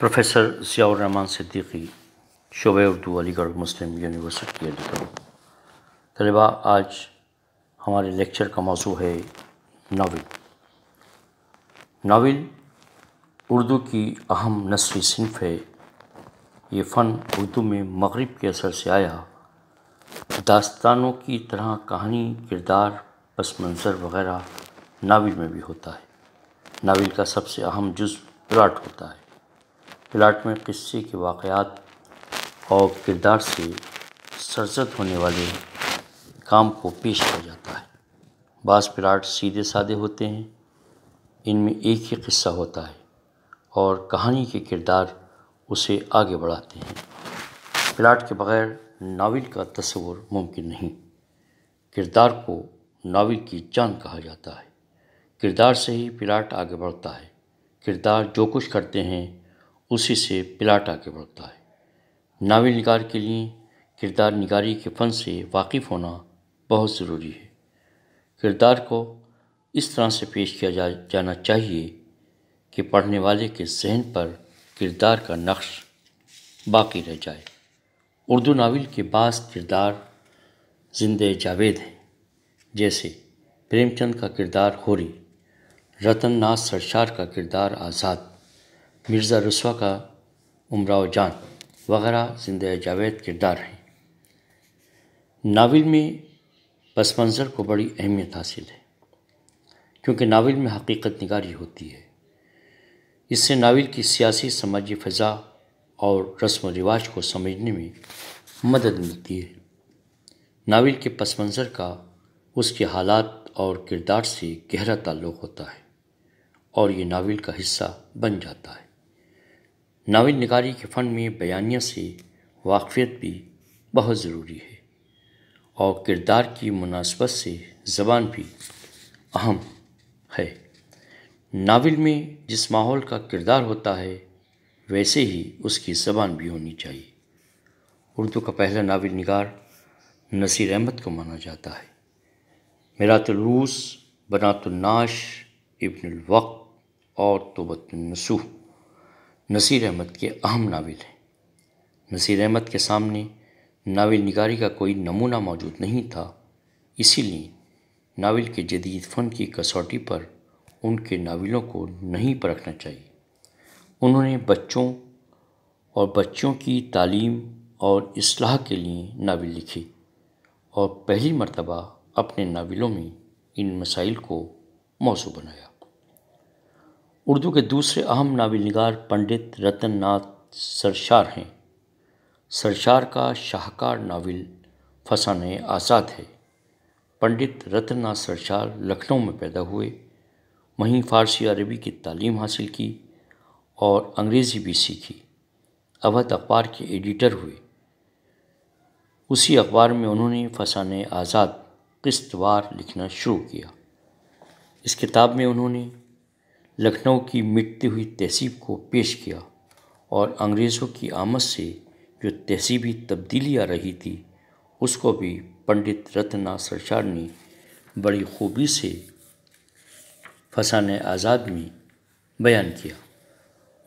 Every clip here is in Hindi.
प्रोफेसर रहमान सिद्दीकी शोब उर्दू अलीगढ़ मुस्लिम यूनिवर्सिटी के एडिटर तलबा आज हमारे लेक्चर का मौजू है नावल नावल उर्दू की अहम नसरी सिंफ है ये फ़न उर्दू में मगरब के असर से आया दास्तानों की तरह कहानी किरदार पस मंज़र वगैरह नावल में भी होता है नावल का सबसे अहम जुज़ प्लाट होता है प्लाट में किस्से के वाक़ात और किरदार से सरजद होने वाले काम को पेश किया जाता है बास प्लाट सीधे साधे होते हैं इनमें एक ही किस्सा होता है और कहानी के किरदार उसे आगे बढ़ाते हैं प्लाट के बगैर नावल का तस्वर मुमकिन नहीं किरदार को नावल की जान कहा जाता है किरदार से ही प्लाट आगे बढ़ता है किरदार जो कुछ करते हैं उसी से पिलाट आगे बढ़ता है नावल निगार के लिए किरदार निगारी के फन से वाकिफ़ होना बहुत ज़रूरी है किरदार को इस तरह से पेश किया जा, जाना चाहिए कि पढ़ने वाले के जहन पर किरदार का नक्श बाकी रह जाए उर्दू नावल के बास किरदार जिंद जावेद हैं जैसे प्रेमचंद का किरदार होरी रतन नाथ सरशार का किरदार आज़ाद मिर्ज़ा रसवा का उमराव जान वगैरह जिंदा जावेद किरदार हैं नावल में पस मंज़र को बड़ी अहमियत हासिल है क्योंकि नावल में हकीकत निगारी होती है इससे नावल की सियासी समाजी फ़ज़ा और रस्म व रिवाज को समझने में मदद मिलती है नावल के पस मंज़र का उसके हालात और किरदार से गहरा ताल्लुक़ होता है और ये नावल का हिस्सा बन जाता है नावल नगारी के फ़न में बयानिया से वाकफियत भी बहुत ज़रूरी है और किरदार की मुनासबत से ज़बान भी अहम है नावल में जिस माहौल का किरदार होता है वैसे ही उसकी ज़बान भी होनी चाहिए उर्दू का पहला नावल नगार नसीर अहमद को माना जाता है मेरातलरूस बनातुलनाश इब्नवक़ और तोबतनसूह नसीर अहमद के अहम नावल हैं नसीर अहमद के सामने नावल निगारी का कोई नमूना मौजूद नहीं था इसीलिए नावल के जदीद फ़न की कसौटी पर उनके नावलों को नहीं परखना चाहिए उन्होंने बच्चों और बच्चों की तालीम और असलाह के लिए नावल लिखे और पहली मरतबा अपने नावलों में इन मसाइल को मौसू बनाया उर्दू के दूसरे अहम नावल नगार पंडित रतन नाथ सरशार हैं सरशार का शाहकार नावल फसान आज़ाद है पंडित रतन नाथ सरशार लखनऊ में पैदा हुए वहीं फ़ारसी अरबी की तालीम हासिल की और अंग्रेज़ी भी सीखी अवध अखबार के एडिटर हुए उसी अखबार में उन्होंने फसान आज़ाद किस्तवार लिखना शुरू किया इस किताब में उन्होंने लखनऊ की मिटती हुई तहसीब को पेश किया और अंग्रेज़ों की आमद से जो तहसीबी तब्दीली आ रही थी उसको भी पंडित रत्ना सरचार ने बड़ी खूबी से फसाने आज़ाद में बयान किया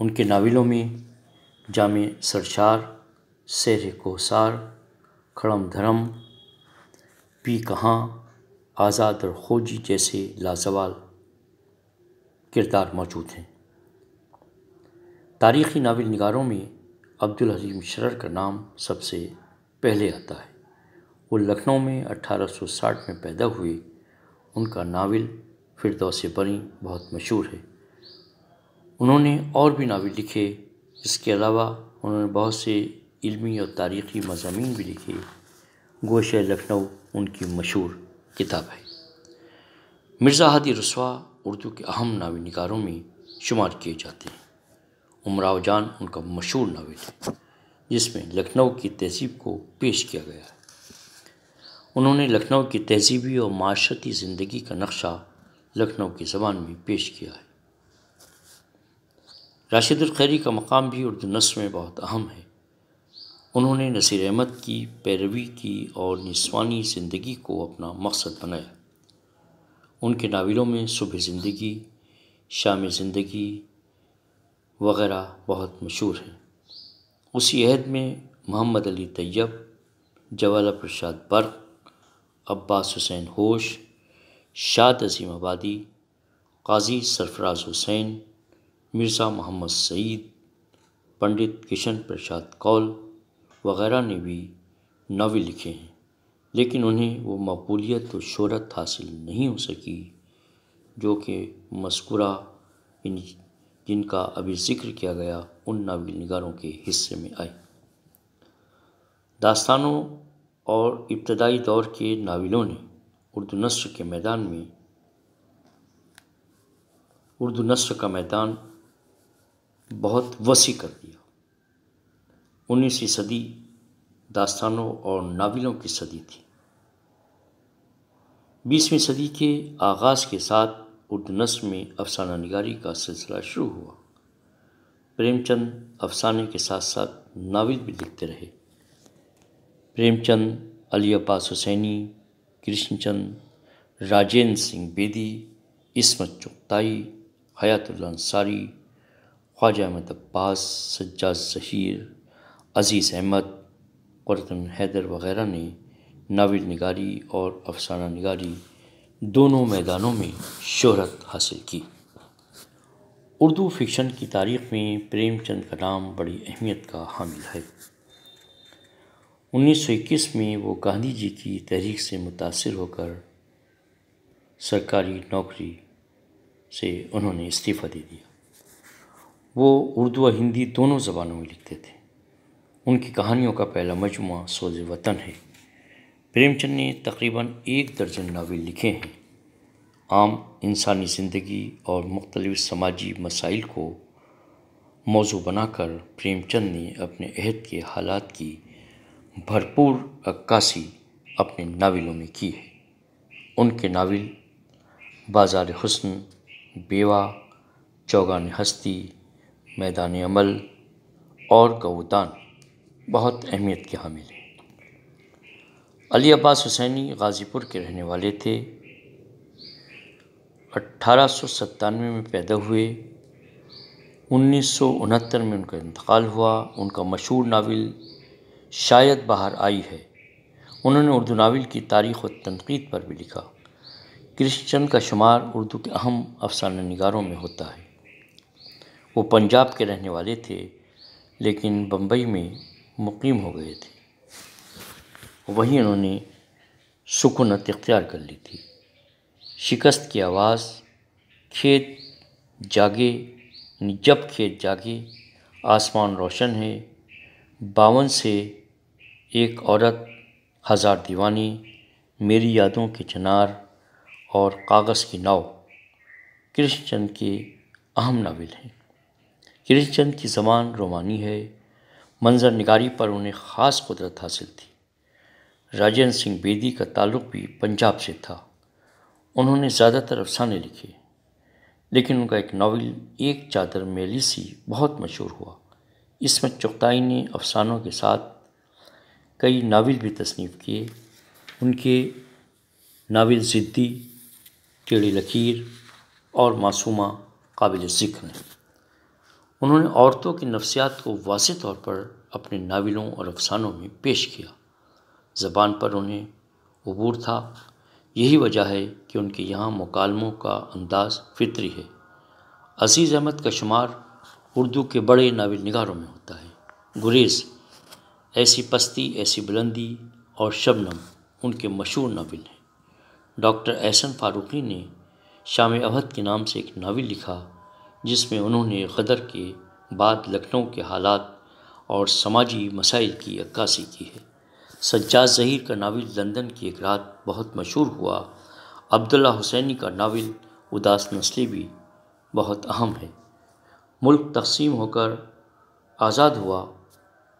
उनके नावलों में जाम सरचार शेर कोसार खड़म धर्म पी कहाँ आज़ाद और खोजी जैसे लाजवाल किरदार मौजूद हैं तारीख़ी नावल नगारों में अब्दुल हज़ीम शरर का नाम सबसे पहले आता है वो लखनऊ में 1860 में पैदा हुए उनका नावल फिरदौस बनी बहुत मशहूर है उन्होंने और भी नावल लिखे इसके अलावा उन्होंने बहुत से इल्मी और तारीख़ी मजामी भी लिखे गोश लखनऊ उनकी मशहूर किताब है मिर्ज़ा हदी रसवा उर्दू के अहम नाविनकारों में शुमार किए जाते हैं उमराव जान उनका मशहूर नावल है जिसमें लखनऊ की तहजीब को पेश किया गया है उन्होंने लखनऊ की तहजीबी और माशरती ज़िंदगी का नक्शा लखनऊ की ज़बान में पेश किया है राशिदुलखैरी का मकाम भी उर्दू नस्ल में बहुत अहम है उन्होंने नसीर अहमद की पैरवी की और निस्वानी ज़िंदगी को अपना मकसद बनाया उनके नावलों में सुबह ज़िंदगी शाम ज़िंदगी वग़ैरह बहुत मशहूर हैं उसी अहद में मोहम्मद अली तैयब जवाला प्रसाद बर्क अब्बास हुसैन होश शाद अजीम आबादी काजी सरफराज हुसैन मिर्ज़ा मोहम्मद सईद पंडित किशन प्रसाद कौल वगैरह ने भी नावल लिखे हैं लेकिन उन्हें वो मकबूलीत व शहरत हासिल नहीं हो सकी जो कि मस्कुरा इन जिनका अभी ज़िक्र किया गया उन नावल नगारों के हिस्से में आए दास्तानों और इब्तदाई दौर के नावलों ने उर्दू नस्र के मैदान में उर्दू नस्र का मैदान बहुत वसी कर दिया उन्नीसवीं सदी दास्तानों और नावलों की सदी थी बीसवीं सदी के आगाज़ के साथ उर्दू नस्ल में अफसाना नगारी का सिलसिला शुरू हुआ प्रेमचंद अफसाने के साथ साथ नावल भी लिखते रहे प्रेमचंद अली अब्बास हुसैनी कृष्णचंद राजेंद्र सिंह बेदी इसमत चुगताई हयातुल्ला अंसारी ख्वाजा अहमद अब्बास सज्जाद जहीर अज़ीज़ अहमद क़ुरतम हैदर वग़ैरह ने नावल निगारी और अफसाना निगारी दोनों मैदानों में शोहरत हासिल की उर्दू फिक्शन की तारीख़ में प्रेमचंद का नाम बड़ी अहमियत का हामिल है 1921 में वो गांधी जी की तहरीक से मुतासर होकर सरकारी नौकरी से उन्होंने इस्तीफ़ा दे दिया वो उर्दू और हिंदी दोनों ज़बानों में लिखते थे उनकी कहानियों का पहला मजमु सोज वतन है प्रेमचंद ने तकरीबन एक दर्जन नावल लिखे हैं आम इंसानी ज़िंदगी और मुख्तलिफ समाजी मसाइल को मौजू बनाकर प्रेमचंद ने अपने अहद के हालात की भरपूर अक्कासी अपने नावलों में की है उनके नावल बाजार हसन बेवा चौगान हस्ती मैदान अमल और गौदान बहुत अहमियत के हामिल हैं अली अब्बास हुसैनी गाज़ीपुर के रहने वाले थे अट्ठारह में पैदा हुए उन्नीस में उनका इंतकाल हुआ उनका मशहूर नावल शायद बाहर आई है उन्होंने उर्दू नावल की तारीख़ व तनकीद पर भी लिखा क्रिश्चन का शुमार उर्दू के अहम अफसाना नगारों में होता है वो पंजाब के रहने वाले थे लेकिन बम्बई में मुकीम हो गए थे वहीं उन्होंने सुकूनत इख्तियार कर ली थी शिकस्त की आवाज़ खेत जागे जब खेत जागे आसमान रोशन है बावन से एक औरत हज़ार दीवानी मेरी यादों के चनार और कागज़ की नाव कृष्णचंद के अहम नावल हैं कृष्णचंद की ज़बान रोमानी है मंजर निगारी पर उन्हें ख़ास कुदरत हासिल थी राजेंद्र सिंह बेदी का ताल्लुक भी पंजाब से था उन्होंने ज़्यादातर अफसाने लिखे लेकिन उनका एक नावल एक चादर मेली सी बहुत मशहूर हुआ इसमें चुगताई ने अफसानों के साथ कई नावल भी तसनीफ़ किए उनके नावल ज़िद्दी टेढ़ी लकीर और मासूमा काबिल ज़िक्र हैं उन्होंने औरतों की नफ्सियात को वाज तौर पर अपने नावलों और अफसानों में पेश किया ज़बान पर उन्हें अबूर था यही वजह है कि उनके यहाँ मकालमों का अंदाज़ फितरी है अजीज़ अहमद का शुमार उर्दू के बड़े नावल नगारों में होता है गुरेज ऐसी पस्ती ऐसी बुलंदी और शबनम उनके मशहूर नावल हैं डॉक्टर एहसन फारूकी ने शाम अवध के नाम से एक नावल लिखा जिसमें उन्होंने गदर के बाद लखनऊ के हालात और समाजी मसाइल की अक्कासी की है सज्जाद जहीर का नावल लंदन की एक रात बहुत मशहूर हुआ अब्दुल्ला हुसैनी का नावल उदास नस्ली भी बहुत अहम है मुल्क तकसीम होकर आज़ाद हुआ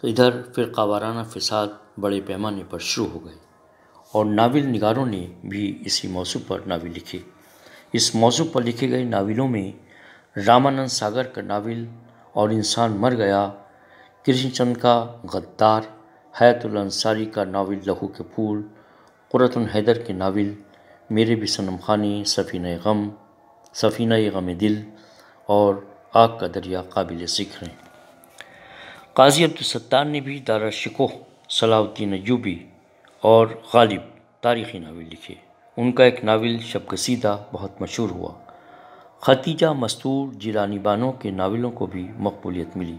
तो इधर फिर वाराना फसाद बड़े पैमाने पर शुरू हो गए और नावल निगारों ने भी इसी मौजू पर नावल लिखे इस मौजू पर लिखे गए नावलों में रामानंद सागर का नावल और इंसान मर गया कृष्णचंद का गद्दार हयातुल अंसारी का नावल लहू के फूल क़ुरतुल हैदर के नावल मेरे भी सनम खानी सफ़ीन गम सफ़ीना गम दिल और आग का दरिया काबिल ज़िक्र हैं काजी अब्दुलसत्तार ने भी दारा शिकोह सलाउद्दीन यूबी और गालिब तारीख़ी नावल लिखे उनका एक नावल शबकसीदा बहुत मशहूर हुआ खतीजा मस्तूर जिलानी बानों के नावलों को भी मकबूलियत मिली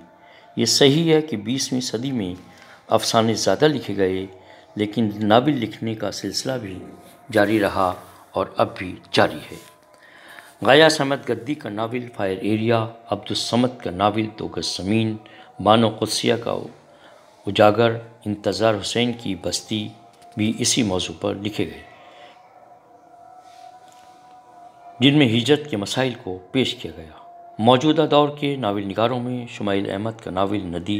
ये सही है कि बीसवीं सदी में अफसाने ज़्यादा लिखे गए लेकिन नावल लिखने का सिलसिला भी जारी रहा और अब भी जारी है गाया समद गद्दी का नावल फायर एरिया अब्दुलसमद का नावल तो गज़मीन बानो कुदसिया का उजागर इंतज़ार हुसैन की बस्ती भी इसी मौजू पर लिखे गए जिनमें हिजरत के मसाइल को पेश किया गया मौजूदा दौर के नावल नगारों में शुमाइल अहमद का नावल नदी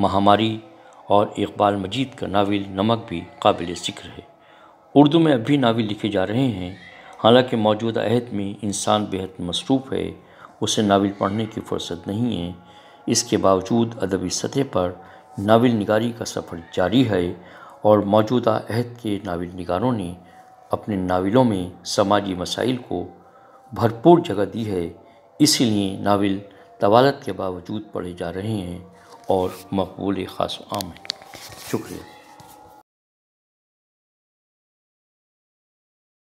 महामारी और इकबाल मजीद का नावल नमक भी काबिल ज़िक्र है उर्दू में अब भी नावल लिखे जा रहे हैं हालांकि मौजूदा अहद में इंसान बेहद मसरूफ़ है उसे नावल पढ़ने की फुर्सत नहीं है इसके बावजूद अदबी सतह पर नावल नगारी का सफ़र जारी है और मौजूदा अहद के नावल नगारों ने अपने नावलों में समाजी मसाइल को भरपूर जगह दी है इसीलिए नावल तवालत के बावजूद पढ़े जा रहे हैं और मकबूल ख़ास आम हैं शुक्रिया